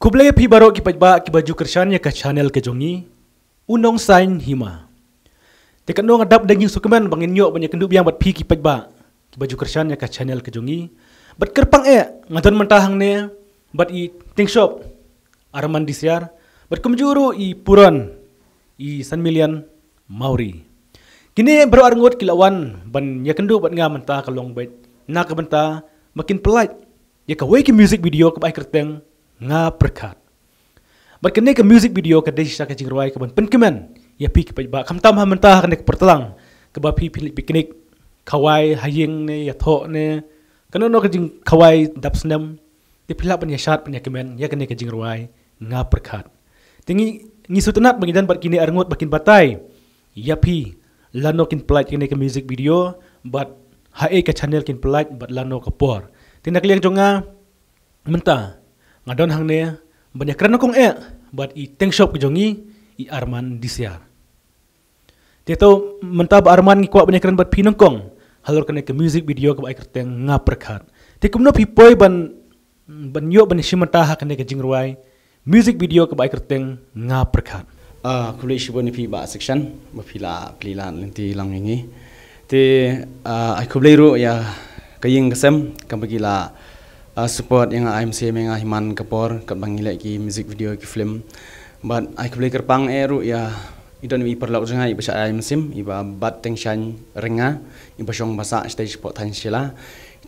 Kublai pi barok ki pajba ki baju kershan ya ka channel ke jongi unong sign hima. Te kan dong adap daging sukeman bangin nyok banyak kenduk biang bat pi ki pajba ki baju kershan ya ka channel ke jongi. Bat kerpang e ngadon mentahang ne bat i ting shop araman disiar bat kemjuru i puran i san million mauri. Kini baru arngut kilawan ban ya kenduk bat ngam mentah kalong bait nak kebenta makin pelat ya ka wake music video ke baik kerteng nga perkat bak kene ke music video ke de sha ke jing ruai ke ban pen kemen ya pi ke ba kam tam ha men ta ke pertelang ke ba pi pi piknik kawai hayeng ne ya tho ne kana no ke jing kawai dap snem de pila ban ya shat ban ya kemen ya kene ke jing ruai nga perkat tingi ni sutnat bang dan bak kini arngot bakin batai ya pi lano kin plaj kene ke music video bat ha e ke channel kin plaj bat lano ke por tinak liang jonga mentah ngadon hang ne banya kerana kong e buat i tank shop kejongi i arman disiar. Dia tu mentab arman ni kuat banya kerana buat pinong kong halor kena ke music video ke baik kerteng ngaperkat. Dia kumno pipoi ban ban yo ban shimata hak kena ke jingruai music video ke baik kerteng ngaperkat. Ah uh, kulit shibun ni pi ba section ba pila pilan lenti lang ini. Ti ah uh, ai kubleru ya kaying kesem kampagila. Ke kan uh, support yang IMC mengah himan kepor ke bangilek ki music video ki film but i could play kerpang eru eh, ya i don't we perlu jangan i bisa IMC iba bat teng shan ringa i bashong basa stage pot tan sila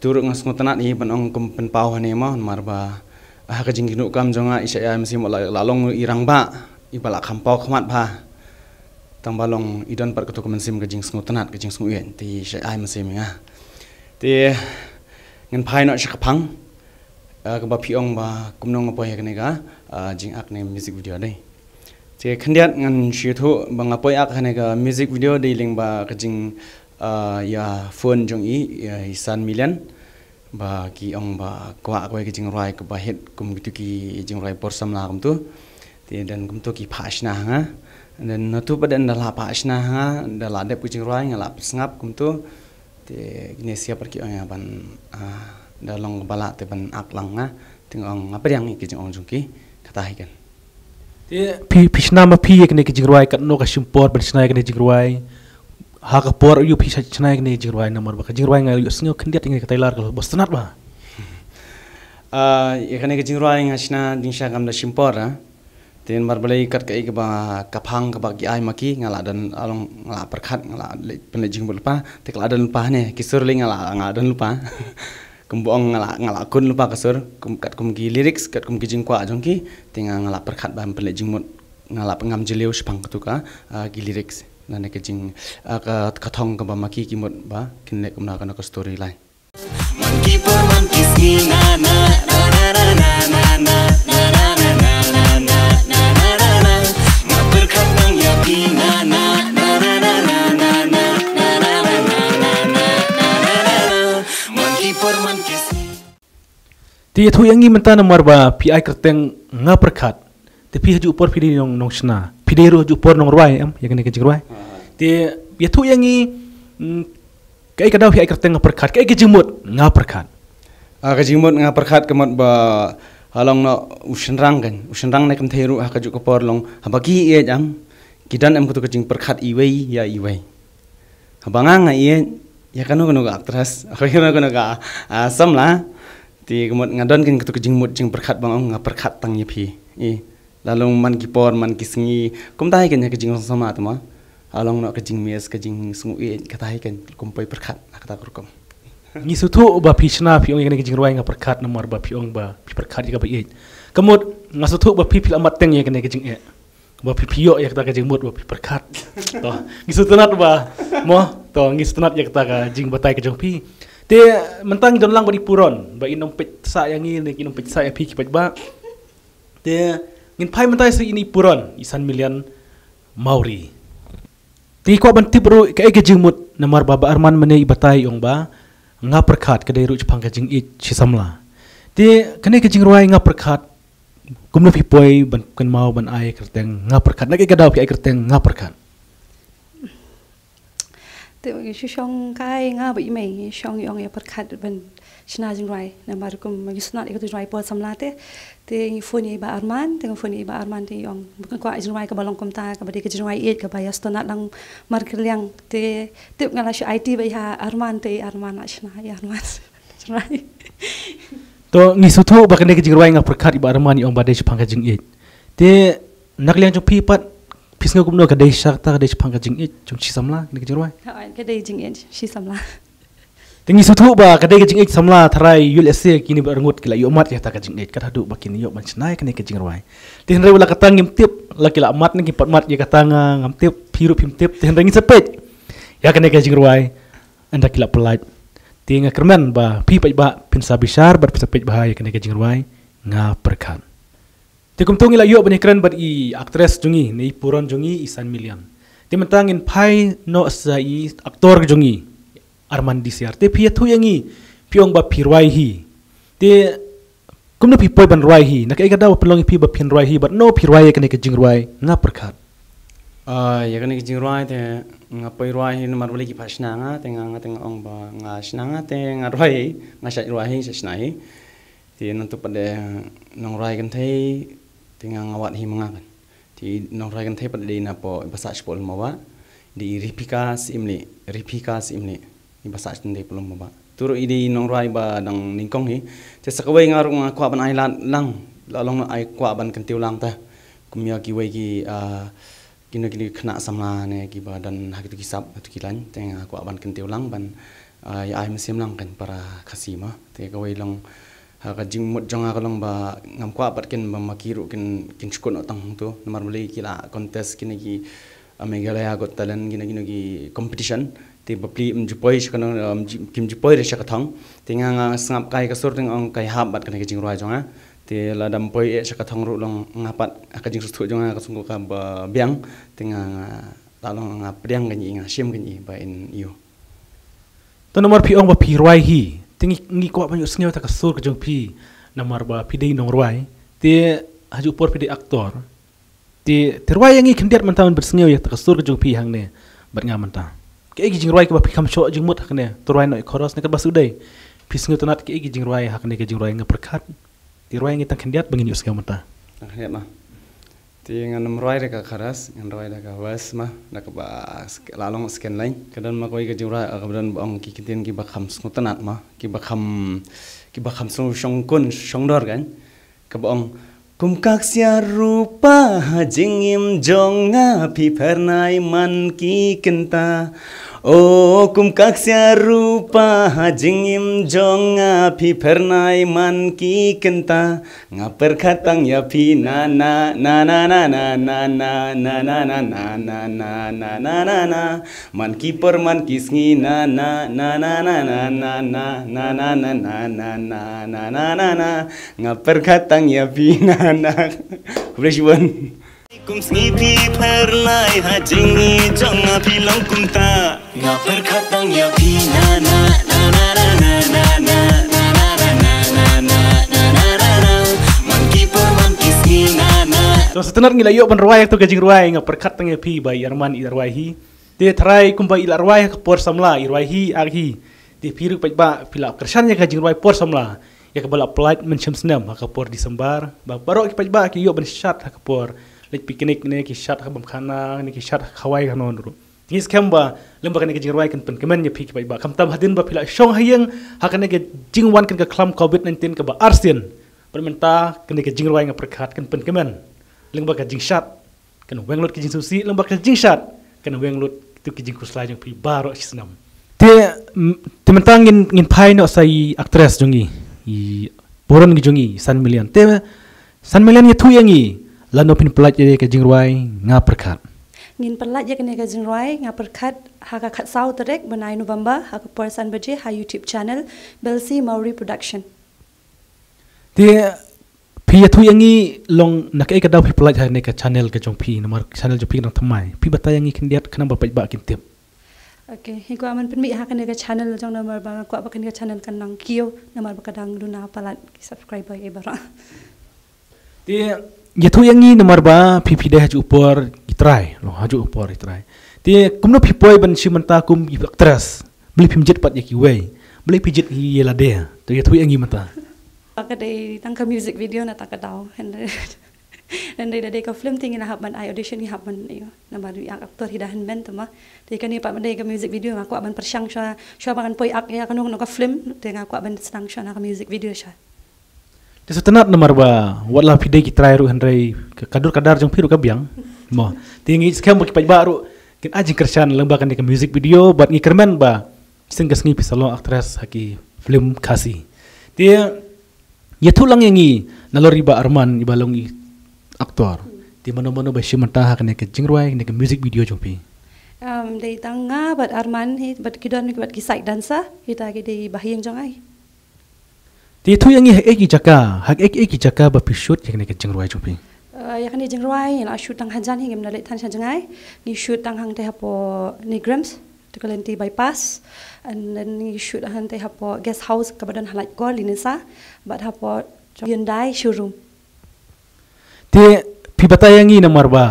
tur ngas ngutanat i benong kum pen pau ni ma marba ah ka jing kinu kam jonga i sa IMC mo la long i rang ba i bala kham pau khmat ba tang balong i don par ketuk mensim ka jing ngutanat ka jing ngue ti sa IMC mengah ti ngan pai no shikapang Ah, kaba piong ba kumnong apoy ya ak nega ah, jing ak ne music video dai che khandiat ngan shi tho bang apoy ya ak nega music video dei ling ba jing ah, ya phone jong i ya san million ba ki ong ba kwa ak wai jing rai ka ba het kum gitu ki jing rai por sam la kum tu ti dan kum tu ki phash na nga dan na tu padan da la phash na nga da la de pu jing rai nga la sngap kum tu ti ne sia par ki ong ban ah dalong bala te ban ak lang na ting ong nga priang ki jing ong jung ki kata hi kan te pi pi sna ma pi ek ne ki jing ruai kan no ka sim por ban sna ek ne jing ruai ha ka por yu pi sa sna ek ne jing ruai na mar ah, ha. ba ka jing ruai nga yu sing ok ndiat ing kata lar ka bo sna ba a ye ka ne ki jing ruai nga sna ding sha kam da sim por ha Tin marbalai kat kai ke ba kapang ke bagi ai maki ngala dan along ngala perkat ngala penjing bulpa tik ladan pah ne kisur ling ngala ngala dan lupa kumbuang ngala ngala kun lupa kasur kum kat kum gi lyrics kat kum gi jingkwa ajong ki tinga ngala perkhat ban pelik jingmut ngala pengam jeleu sepang ketuka ah, ah, gi lyrics na lah ne kejing ka ah, kathong ka bamaki ki mut ba kinne kum na kana ka story lai monkey for monkey ski na na na na na na na na Superman kiss me. Ti thu yangi menta nomor ba pi ai kerteng nga perkat. Ti pi haju upor pidi nong nong sna. Pidi ro haju upor nong ruai am yang ni kejing ruai. Ti ya thu yangi kai kada pi ai kerteng nga perkat. Kai kejimut nga perkat. Ah ha, kejimut nga perkat kemat ba halong no usenrang kan. Usenrang nek mthe ru haju upor long habagi ye jang. Kidan am kutu kejing perkat iwei ya iwei. Habangang ngai ya kanu kanu gak terus akhirnya kanu kanu gak ah, asam lah ti kemud ngadon kan ketuk jing mud jing perkhat bang ong oh, ngaperkhat tang ye ya pi i lalu man ki por man ki sengi kum tahi kan ya ke jing sama tu mah along nak eh, ke jing mes ke jing sungu i katahi kan kum poi perkhat nak kata kurkum ni sutu ba pi chna pi ong kan ye ya ke jing ruai ngaperkhat nomor ba pi ong ba pi perkhat ye ka ba i eh. kemud ngasutu ba pi pil amat teng ye ya kan ke jing e eh buat pipiok ya kita kajing mut buat paper cut toh ngisu tenat ba mo toh ngisu tenat ya kita kajing batai kajing pi te mentang jon lang bari puron ba inom pet sa yang ini ni inom pet sa pi kipat ba te ngin pai mentai se ini puron isan million mauri ti ko ban tipro ka ek kajing mut namar baba arman mene ibatai yong ba nga perkat kedai ru jepang kajing i chisamla te kene kajing ruai nga perkat kum nafi poi ban kan mau ban ai kerteng ngaper kan nake kadau pi ai kerteng ngaper kan te ngi shu shong kai nga bi mei shong yong ya par khat ban shna jing rai na mar kum ma yusna ikh tu rai po samla te te ngi phone ba arman te ngi phone ba arman te yong bu ka kwa jing rai ka balong kum ta ka bade ka jing rai ek ka ba yas to na lang mar kir liang te te ngala shu it ba ya arman te arman na shna ya arman jing rai to ngi su tho ba kene ke jing rwaing a prakhat ba arman i ombade ch phanga jing it te nakliang chung pipat pisnga kum no ka de shak ta de ch phanga jing it chung chi samla ne ke jing rwaing ha ai ke de jing it chi samla te ngi su tho ba ka de ke jing it samla tharai yul ese kini ba rngut kila yo mat ya ta ka jing it ka thadu ba kini yo ban chnai ke ne ke jing rwaing te hen re wala ka tang ngim tip la kila mat ne ki pat mat ye ka tang ngam tip phiru phim tip te hen re ngi sapet ya ke ne ke jing rwaing anda kila polite tinga kerman ba pi pa ba pin sa bisar ba pin sa pej bahaya kena kajing ruai nga perkan ti kum tungi la yo bani kran bar i aktres jungi nei puron jungi isan milian ti mentang in pai no sa i aktor jungi arman di siar ti pi thu yangi piong ba pi ruai hi ti kum no pi poi ban ruai hi na kai kada ba pelong pi ba pin ruai hi but no pi ruai kena kajing ruai nga perkan Ah, ya kan ikut ruai teh ngapai ruai ini maru lagi pas nanga ah, tengah nanga tengah ong ba ngas nanga ah teh ngaruai ngas ruai ini sesnai ti nanti pada nong ruai kan teh tengah ngawat hi mengakan ti nong ruai kan teh pada di napa bahasa sepol mawa di ripika simli ripika simli ini bahasa sendiri belum mawa turu ini nong ruai ba nang ningkong hi ti sekawai ngaruk ngakuaban ailan lang lalong ngakuaban kentiulang teh kumia ya kiwai ki uh, kini kini kena sama ne kiba dan hakit kisap hakit kilan teng aku aban kenti ulang ban ah, ya ai mesim lang kan para kasima te ka wei long ha ka jing mot jong aka long ba ngam kwa pat ken ba makiru ken ken chukon otang tu namar mulai kila kontes kini ki amegalaya lah, ah, lah, got talen kini kini ki competition te bapli um jupoi shikana um kim jupoi re shakathang te nga nga sngap kai ka sorting ang kai hab bat kan ke jing roa jong a eh te la dam poi e sa ka thong ru long nga pat a ka jing su thu jong a ka sung ka ba biang te nga la ah, long nga priang ga ni nga sim ga ni ba in yo to number pi ong ba pi rwai hi te ngi ngi ko ba yo sngi ta ka sur ka jong pi number ba pi dei nong rwai te ha ju por pi dei aktor te te rwai yang ngi khin det man ta ber sngi yo ya ta ka sur ka jong pi hang ne ber nga man ta ke gi jing rwai ka ba pi kam cho jing mut ha ne to rwai noi khoros ne ka ba su dei pi sngi to nat ke gi jing rwai ha ne ke jing rwai nga prakat di ruai ngitang kendiat bengin yus kau mata. Akhir mah. Di ngan ruai deka keras, ngan ruai deka was mah, deka ba lalong sken lain. Kadang mah koi kejura, ah, kadang bang kikitin kibak ham sungutanat mah, kibak ham kibak ham sung shongkun shongdor kan. Kebong kum kaksia rupa jingim jong ngapi pernai man kikenta. kenta. ओकुम काक्स्या रूपा जिंगिम जोंगा फी फेरनाई मन की किंता ngā perkha tang ya phi na na na na na na na na na na na na na na na na na na man ki par man ki sngi na na na na na na na na na na na na na na na na na na ngā perkha tang ya phi na na fresh one kum sngi phi par lai ha jingi jong a phi long kum ta Nga përkat në një pi Na na na na na na na na So setenar ngila yo ban ruai to gajing ruai nga perkat tengi pi bai Yarman irwaihi. Te trai kumba ila ruai ke por samla irwaihi aghi. Te piruk pai ba pila kersan nya gajing ruai por samla. Ya ke bala plait mencem senam ha ke por disembar. Ba baro ki pai ba ki yo ban shat ha ke por. Lek piknik ne ki shat ha bam khana ne ki shat khawai ha non ru. Nis kamba lembah kena kejeng rawai kan pen kemenya pi ke baik Kam tam hadin ba pilak syong hayang ha kena ke jing wan kan ke klam covid 19 ke ba arsin. Permenta kena ke jing rawai ngaprekat kan pen kemen. Lembah ke jing syat kan weng lut ke jing susi lembah ke jing syat kan weng lut tu ke jing kuslai jong pi baro sinam. Te mm, tementang ngin ngin pai no sai aktres jongi. I boron ngi jongi san million. Te san million ye tu yangi. Lanopin pelajar ke jing rawai ngaprekat min palat ya kene ka jingroi nga perkat ha ka khat sau terek banai november ha ka person baje ha youtube channel belsi mauri production ti phi ya thu yangi long nak ek da phi palat ha ne ka channel ke jong phi number channel jo phi na thamai phi bata yangi kin diat khana ba ba kin tem Okay, hi ko aman pinmi ha kanega channel jong number ba ko ba kanega channel kan nang kio number ba kadang runa palat subscriber e bara. Ti ye ya, thu yang ni nomor ba phi phi de haju upor itrai lo haju upor itrai ti kumno phi poi ban chi manta kum i actress bli phim jet pat yaki wei bli phi jet ye ya la de to ye ya, thu yang ni manta ka de tang ka music video na ta ka dau hen de de ka film thing in happen i audition ni happen yo na ba ri actor hi dahan ben to ma ti ka ni pa de ka music video ma ko aban persang sha sha ban poi ak ya kanu no ka film te ka ko aban sang sha na ka music video sha jadi setenat nomor ba, walau pide kita try ruh hendai ke kadur kadar jang piru kabiang, mo. Tinggi sekarang mungkin pagi baru, kita aja kerjaan lembakan dekam music video buat ni kerman ba, sehingga sengi pisalon aktres haki film kasih. Dia, ya tu lang yang ni, nalori ba Arman ibalongi aktor. Di mana mana ba si mentah akan dekam jengruai dekam music video jumpi. Um, dari tangga, buat Arman, buat kidoan, buat kisah dansa, kita lagi di bahagian jangai. Di tu yang ni hak ekik jaga, hak ekik jaka bapi shoot yang ni kencing ruai cumpi. Uh, yang ni kencing ruai, yang shoot tang hajan hingga mana lek tanjat jengai. Ni shoot tang hang teh apa ni grams, tu kelenti bypass, and then ni shoot hang teh apa guest house kebadan halak ko linisa, bat apa Hyundai showroom. Di pibata yang ni nama ba,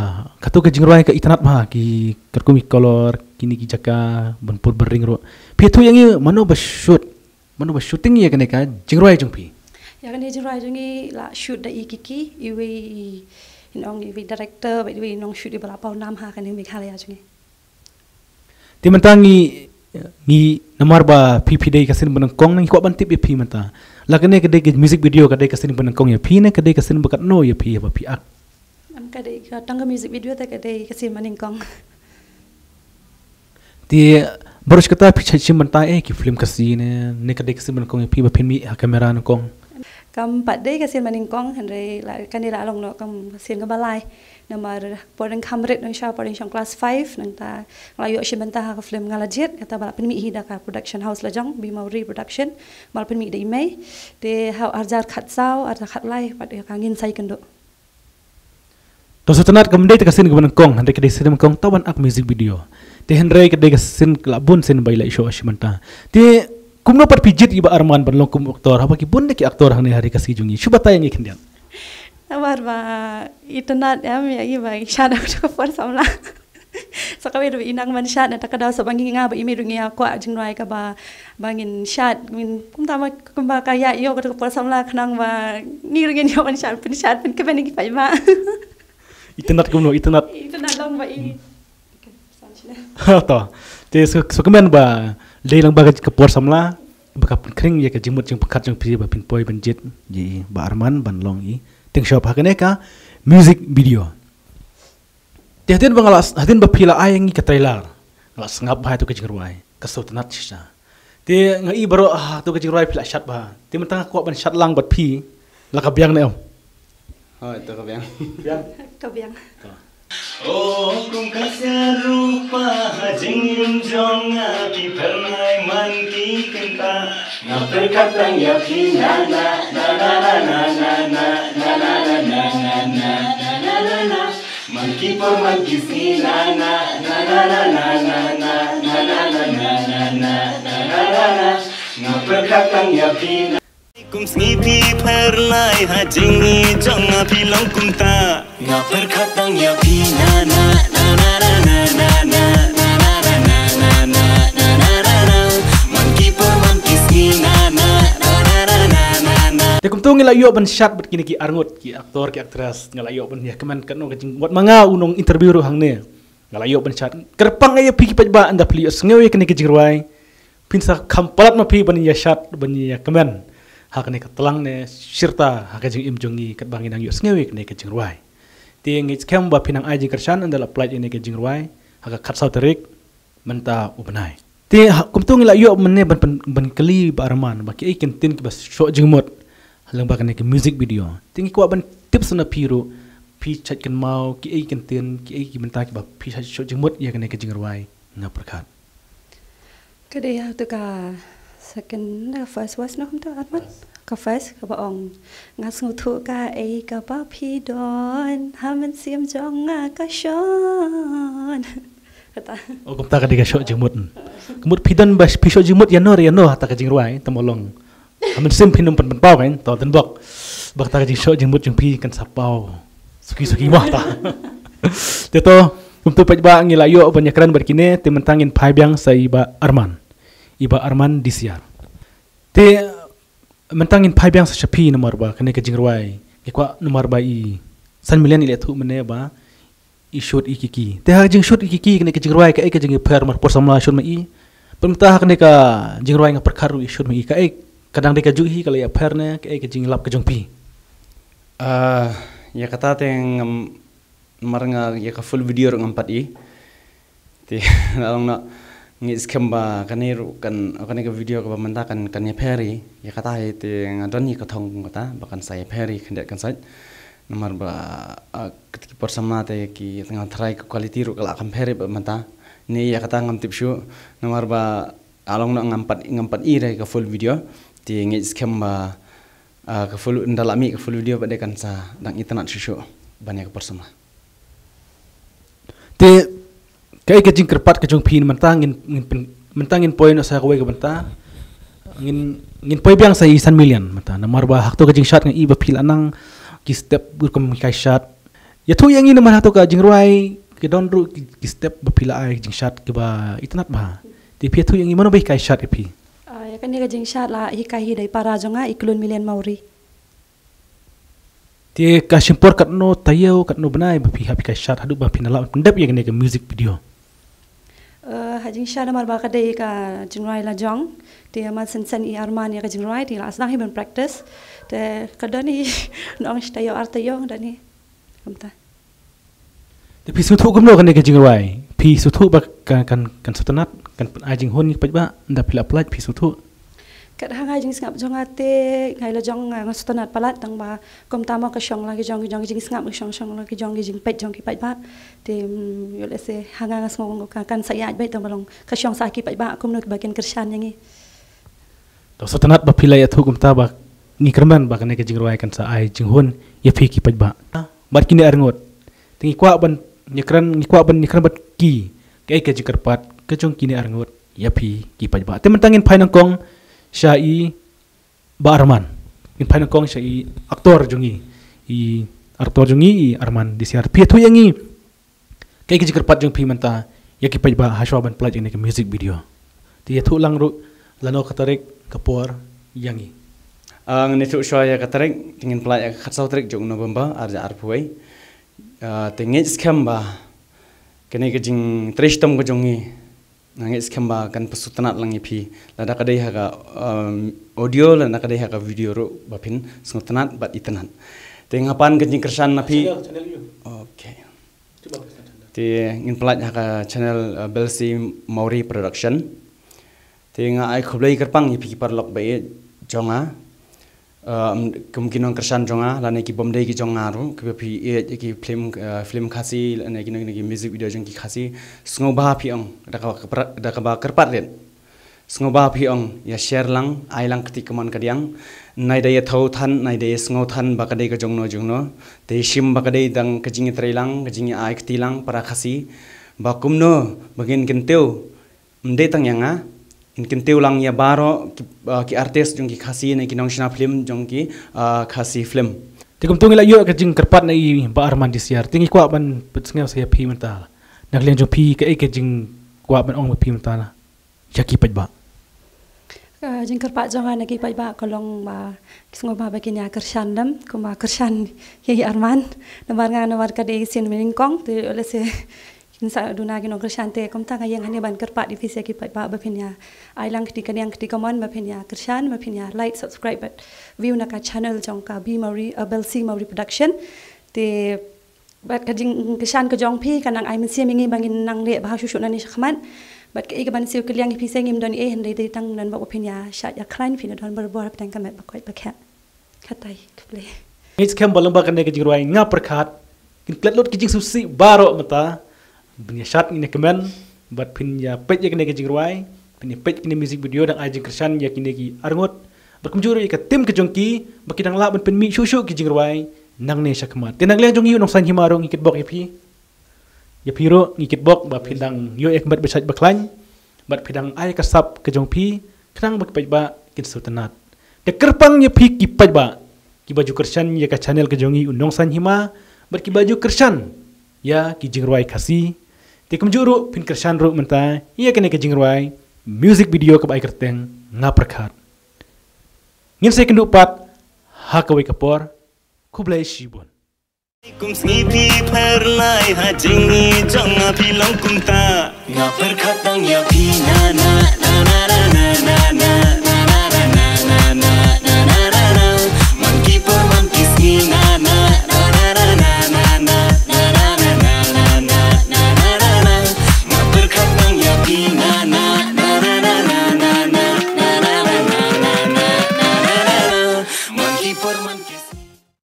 katu kencing ruai ke itanat mah ki kerkumi color, kini kijaka bunpur bering ruai. tu yang ni mana bapi shoot มันว่าชุดติ้งยังไงกันจิงรวยจังพี่อยากให้จิงรวยจังงี้ละชุดได้อีกกี่อีวีน้องอีวีดีเรคเตอร์ไปดูน้องชุดอีบลาเปานามหากันนี่มีค่าอะไรจังงี้ที่มันตั้งงี้งี้น้ำมันบ่าพีพีได้กระสินบนกองนั่งขวบบันทิปพีมันตาลักเนี่ยก็ได้กับมิวสิกวิดีโอก็ได้กระสินบนกองอย่างพีเนี่ยก็ได้กระสินบนกัตโน่อย่างพีแบบพีอักก็ได้ก็ตั้งกับมิวสิกวิดีโอแต่ก็ได้กระสินบนกอง ti baru cakap tapi cuci mata eh ki film kasih ni ni kadek kasih menikung pi bapin mi ha, kamera nukung kam pat day kasih menikung hendai la kan dia lalong lo kam kasih ke balai nama pada kamret nang syah pada syang class 5 nang ta layu cuci mata ha film ngalajit kata balap pin mi hidak production house lajang bimauri production balap pin mi dai mai de ha arjar khat sao arjar khat lai pat dia kangin sai kendo Tosotanat kemudian terkesan kepada Kong, hendak kita sedemikian kong tawan ak music video. ते हनरे के देगा सिन क्लबुन सिन बाइला इशो अशी म्हणता ते कुमनो पर पिजित इबा अरमान पर लोकम अक्तोर हा की बुन्ने की अक्तोर हने हरी कसी जुंगी शु बतायेंगे खिंदियन अबार बा इतना एम यही भाई शादा को पर समला सकावे रु इनक मन शाद न तक दा सबंगि गा ब इमे रुंगिया को अजिन नाय का बा बांगिन शाद मिन कुम ता मा कुम बा का या यो को पर समला खनांग बा नि रुंगिन यो मन शाद पिन शाद पिन के बनि की फाइमा इतना कुम नो इतना इतना लंग बा इ ta to te so comment ba le lang ba ke por samla ba ka kring ye ke jimut jing pakat jing pri ba pin poi ban jit ye ba arman ban long yi ting shop ha ka music video te hatin bangala hatin ba phila ai ngi ka trailer ah, ba sngap ba to ke jing ruai ka so tnat chi sha te nga i baro ha to ke jing ruai phila shat ba te mun tang ko ban shat lang bat phi la ka biang ne ho ha to ka biang biang ka biang Om kung kasya rupa Jingin jonga Ki pernai manki kenta Na perkatang yakin Na na na na na na na na na na na na na na na na na Monkey for monkey see na na na na na na na na na na na na na na na na na na na perkatang yakin Kum snipi pernai hajingi jonga bilang kunta Nga perkatang ya pina na na na na na na na Tung ngila yo ban shot bet kini ki arngot ki aktor ki aktres ngila yo ban ya keman kan ngaji buat manga unong interview ruhang ne ngila yo ban shot kerpang ayo piki pa ba anda pli sngeo ye kini ki jirwai pinsa kampalat ma pi ban ya shot ban ya keman hak ne ka telang ne sirta hak jing imjungi ket bangi nang yo sngeo ye kini ki jirwai tieng ngi skem ba pinang ai jikarshan and the applied in engaging rwai haka khatsa tarik menta ubnai ti ha, kumtung la yo menne ban ban kli barman ba ki ikin tin ki bas sho jingmot halang ba kanek music video ting ko ban tips na piro pi chat kan mau ki ikin tin ki ikin menta ki ba pi chat sho jingmot ya kanek jing rwai nga prakat kada ya tuka second first was no kumta atman yes. ก็เฟสกับองงาสูทุกะเอกับพี่ดอนทามันเสียมจองงาก็ชอนโอ้กุมตากระดิกาชกจิมุดกมุดพี่ดอนบัชพี่ชกจิมุดยันโนรยันโนหัตกระจิงรวยตมลงทามันเสียมพินุมเป็นเป้าไงต่อตันบอกบักตากระจิงชกจิมุดจิงพี่กันสับเป้าสุกี้สุกี้มาตาเดี๋ยวโตกุมตุปัจบะงิลายโยปัญญาครันบัดกินเนติมันตั้งอินพายบียงใส่บะอารมันอีบะอารมันดิซิอาร์ที่ mentang in phaibyang sa chapi number ba kane ke jingrwai ke kwa number ba i san million ile thu mane ba i shoot i kiki te ha jing shoot i kiki kane ke jingrwai ke ek jing phar mar por samla shoot ma i pun ta ha kane ka jingrwai nga prakharu i shoot ma i ka ek kadang de ka ju hi kala ya phar ne ke ek jing lap ke jong pi a ah, ya kata te ngam mar nga ya ka full video ngam pat i te na long na ngis kamba kane ru kan kane ka video ka ba manda kan kan ye phari ye ka ta te nga don ni ka thong ka ta ba kan sai phari khan de kan sai number ba kit ki por samna te ki nga thrai ka quality ru ka la kan phari ba manda ne ye ka ta ngam tip shu number ba along na ngam pat ngam pat i re ka full video te ngis kamba ka full ndala mi ka full video ba de kan sa dang itna shu shu ba ne ka por samna te kay ka jing kerpat ka jong phin mantang ngin mantang ngin point sa kwe ka banta ngin ngin poy biang sa isan million mata na marba hakto ka jing shot ngi iba phil anang ki step ur kum kai shot ya thu yang ngin man hakto ka jing ruai ki don ru ki step ba phil ai jing shot ki ba itnat ba ya ti phi thu yang ngi manobai kai shot ipi ya a ah, ya kan ni ka jing shot la hi kai hi dai para jonga ah, iklun million mauri ti ka simpor katno tayo katno benai ba phi happy kai shot hadu ba lah. phi nalap ndap yang kan ngi music video Uh, eh, Hajin Shah Damar Bakadei ka Jinrai La Jong. Dia mat sen sen i e. Arman ya ka Jinrai. Dia lah senang hiban practice. Dia kada ni nong shita yo arta yong dani. Kamta. Dia pisu tu kum logan ni ka Jinrai. Pisu tu bak kan kan kan sutanat. Kan ajing hon ni pajba. Nda pila pelaj pisu tu ka ha ngai jing ngap jong ate ngai la jong ngai ngasto nat palat tang ba kom tama ka shong la ki jong jong jing ngap ki shong shong la ki jong jing pet jong ki pet ba te yo le se ha nga ngas ngong ka kan sa yaj ba tang long ka shong sa ki pet ba kom no ki ba ken kershan yangi to so tanat ba pila ya thu kom ta ba ni kerman ba kane ke jing ruai kan sa ai jing hun ye fi ki pet ba ba ki ne arngot te ki kwa ban ni kran ni kwa ban ni kran ba ki ke ke jikar pat ke jong ki ne arngot ya fi ki pet ba te mentangin phainang kong siya i baarman. In pa kong siya i aktor jungi i aktor jungi i arman disyar. Pietu yang i kay kijikerpat jung pi manta yaki pa iba hashwa ban plat yung music video. Tiya tu lang ro lano katarik kapuar yang i. Ang ah, nito siya yung katarik tingin plat yung ya katsaw trik jung nobamba arja arpuay. Ah, tingin skamba kani kijing trishtam ko jungi nangis kamba kan pesutanat langi pi lada kadai haga um, audio lada kadai haga video ro bapin sutanat bat itanat teng hapan ke jing kersan napi oke te ngin pelat haga channel uh, belsi mauri production teng ai khoblai kerpang ipi par lok bae jonga ah. Ehm, kemungkinan kerjaan jonga, lalu niki bomday ki jonga ru, kepi iya e, niki film eh, film kasi, lalu niki niki niki music video jengki kasi, semua bahapi ang, dah kau dah kau kerpat lihat, semua bahapi ang, ya share lang, ay lang ketik keman kadiang, naida ya tahu tan, naida ya semua tan, bakade ke jongno jongno, deh sim bakade dang kejingi terilang, kejingi ay ketilang, para kasi, bakumno, bagian kentiu, mendatang yanga, in kimte ulang ya baro ki, uh, ki artist jong ki khasi ne ki nongshina film jong ki uh, khasi film tikum tung la yo ka jing karpat na i bar man dis yar tingi kwa ban putsnga se ya phi mata naklen jo phi ka ek jing kwa ban ong phi mata na jaki ya pat ba eh, jing karpat jong na ki pat ba kolong ba kisngo ba ba ki nya kershan dam kuma kershan ye arman na bar nga na bar ka de sin min kong te ole se sa duna gino krishante kumta ga yang hane ban kar pa difi se ki pa ba bhin ya ai lang ti kan yang ti kaman ma bhin ya krishan ma bhin ya like subscribe but view na ka channel jong ka bi mari abel uh, si mari production te bat ka jing krishan ka jong phi kanang ai min se mingi bangin nang le ba shu shu na ni khaman bat ka igaban se ki liang phi se ngim don e hen dei tang nan ba bhin ya sha ya klein phi na don bar bar tang ka me ba koi ba kha khatai kple it's kembalang ba kan ne ka jing ruai nga prakhat kin klet lot ki jing su si baro mata bunyi shot ini kemen buat punya pet yang kena kejeng ruai punya pet kena music video dan ajeng kersan yang kena ki arngut berkemujur ke tim kejongki bagi dang lap pun mi susu kejeng ruai nang ne syakmat tenang leh jong yu nong san himarong ikit bok yapi yapiro ngikit bok ba pindang yu ek bat besat baklan bat pindang ai kasap kejong pi kenang bak pejba kin sultanat ke kerpang ye pi ki pejba ki baju kersan ye ka channel kejong yu nong san hima bat ya, ki baju ya kersan ya ki jingruai khasi te kumjuru pin krishan ru manta ya kene ki jingruai music video ka bai karteng nga prakhat ngin se kindu pat ha ka wi kapor khublai shi bon kum sni phi phar lai ha jingi jong na phi lang kum ta nga prakhat dang ya phi na na na na na na na